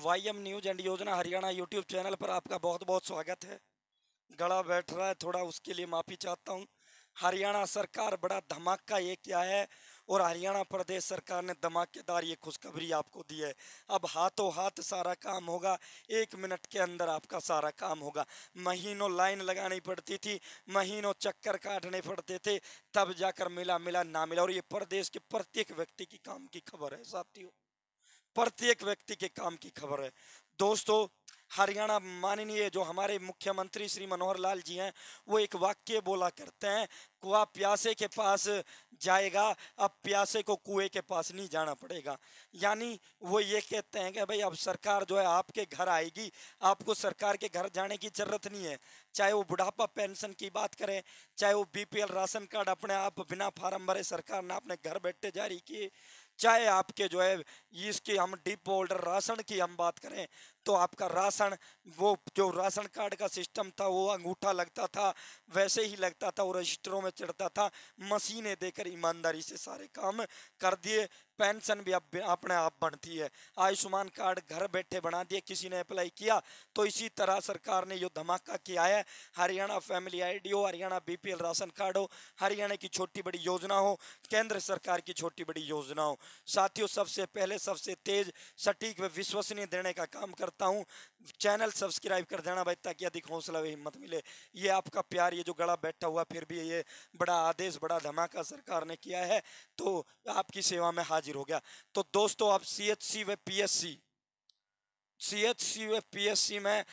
Y M news and योजना Haryana YouTube channel पर आपका बहुत बहुत स्वागत है गड़ा बैठ रहा है थोड़ा उसके लिए माफ़ी चाहता हूँ हरियाणा सरकार बड़ा धमाका ये क्या है और हरियाणा प्रदेश सरकार ने धमाकेदार ये खुशखबरी आपको दी है अब हाथों हाथ सारा काम होगा एक मिनट के अंदर आपका सारा काम होगा महीनों लाइन लगानी पड़ती थी महीनों चक्कर काटने पड़ते थे तब जाकर मिला मिला ना मिला और ये प्रदेश के प्रत्येक व्यक्ति की काम की खबर है साथियों प्रत्येक व्यक्ति के काम की खबर है दोस्तों हरियाणा माननीय जो हमारे मुख्यमंत्री श्री मनोहर लाल जी हैं वो एक वाक्य बोला करते हैं कुआ प्यासे के पास जाएगा अब प्यासे को कुएं के पास नहीं जाना पड़ेगा यानी वो ये कहते हैं कि भाई अब सरकार जो है आपके घर आएगी आपको सरकार के घर जाने की ज़रूरत नहीं है चाहे वो बुढ़ापा पेंशन की बात करें चाहे वो बीपीएल राशन कार्ड अपने आप बिना फार्म भरे सरकार ने अपने घर बैठे जारी किए चाहे आपके जो है इसकी हम डिप होल्डर राशन की हम बात करें तो आपका राशन वो जो राशन कार्ड का सिस्टम था वो अंगूठा लगता था वैसे ही लगता था वो रजिस्टरों में चढ़ता था मशीनें देकर ईमानदारी से सारे काम कर दिए पेंशन भी अब अपने आप बनती है आयुष्मान कार्ड घर बैठे बना दिए किसी ने अप्लाई किया तो इसी तरह सरकार ने जो धमाका किया है हरियाणा फैमिली आईडी हो हरियाणा बीपीएल राशन कार्ड हो हरियाणा की छोटी बड़ी योजना हो केंद्र सरकार की छोटी बड़ी योजना हो साथियों सबसे पहले सबसे तेज सटीक व विश्वसनीय देने का काम कर करता हूँ चैनल सब्सक्राइब कर देना भाई ताकि अधिक हौसला व हिम्मत मिले ये आपका प्यार ये जो गड़ा बैठा हुआ फिर भी ये बड़ा आदेश बड़ा धमाका सरकार ने किया है तो आपकी सेवा में हाजिर हो गया तो दोस्तों आप सी एच सी व P S C C H C व पी एस सी में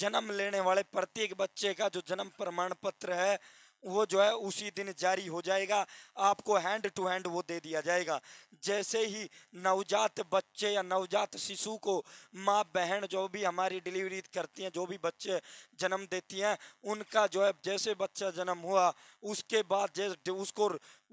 जन्म लेने वाले प्रत्येक बच्चे का जो जन्म प्रमाण पत्र है वो जो है उसी दिन जारी हो जाएगा आपको हैंड टू हैंड वो दे दिया जाएगा जैसे ही नवजात बच्चे या नवजात शिशु को माँ बहन जो भी हमारी डिलीवरी करती हैं जो भी बच्चे जन्म देती हैं उनका जो है जैसे बच्चा जन्म हुआ उसके बाद जैसे उसको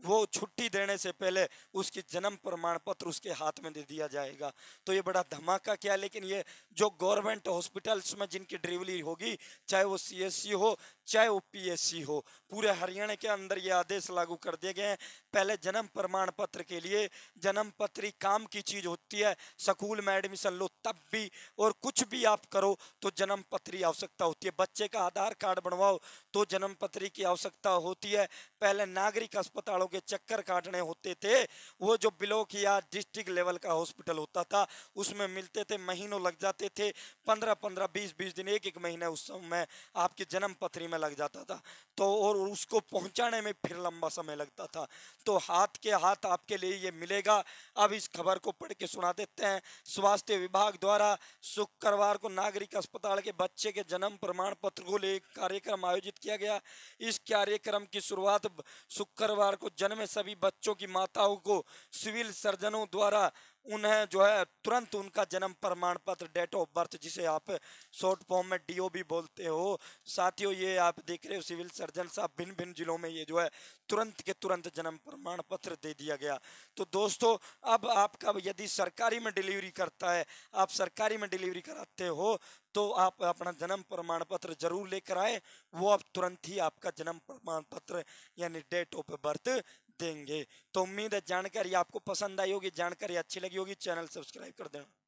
वो छुट्टी देने से पहले उसके जन्म प्रमाण पत्र उसके हाथ में दे दिया जाएगा तो ये बड़ा धमाका क्या लेकिन ये जो गवर्नमेंट हॉस्पिटल्स में जिनकी डिलीवरी होगी चाहे वो सीएससी हो चाहे वो पीएससी हो पूरे हरियाणा के अंदर ये आदेश लागू कर दिए गए हैं पहले जन्म प्रमाण पत्र के लिए जन्म पत्री काम की चीज़ होती है स्कूल में एडमिशन लो तब भी और कुछ भी आप करो तो जन्म पत्री आवश्यकता होती है बच्चे का आधार कार्ड बनवाओ तो जन्म पत्री की आवश्यकता होती है पहले नागरिक अस्पतालों के चक्कर काटने होते थे वो जो ब्लॉक या डिस्ट्रिक्ट लेवल का हॉस्पिटल होता था उसमें मिलते थे महीनों लग जाते थे पंद्रह पंद्रह बीस बीस दिन एक एक महीने उस समय आपके जन्म पथरी में लग जाता था तो और उसको पहुँचाने में फिर लंबा समय लगता था तो हाथ के हाथ आपके लिए ये मिलेगा अब इस खबर को पढ़ के सुना देते हैं स्वास्थ्य विभाग द्वारा शुक्रवार को नागरिक अस्पताल के बच्चे के जन्म प्रमाण पत्र को लेकर कार्यक्रम आयोजित किया गया इस कार्यक्रम की शुरुआत शुक्रवार को जन्मे सभी बच्चों की माताओं को सिविल सर्जनों द्वारा उन्हें जो है तुरंत उनका जन्म प्रमाण पत्र डेट ऑफ बर्थ जिसे आप शॉर्ट फॉर्म में भी बोलते हो साथियों ये आप देख रहे हो सिविल सर्जन साहब भिन्न भिन्न जिलों में ये जो है तुरंत के तुरंत जन्म प्रमाण पत्र दे दिया गया तो दोस्तों अब आपका यदि सरकारी में डिलीवरी करता है आप सरकारी में डिलीवरी कराते हो तो आप अपना जन्म प्रमाण पत्र जरूर लेकर आए वो अब तुरंत ही आपका जन्म प्रमाण पत्र यानी डेट ऑफ बर्थ देंगे तो उम्मीद है जानकारी आपको पसंद आई होगी जानकारी अच्छी लगी होगी चैनल सब्सक्राइब कर देना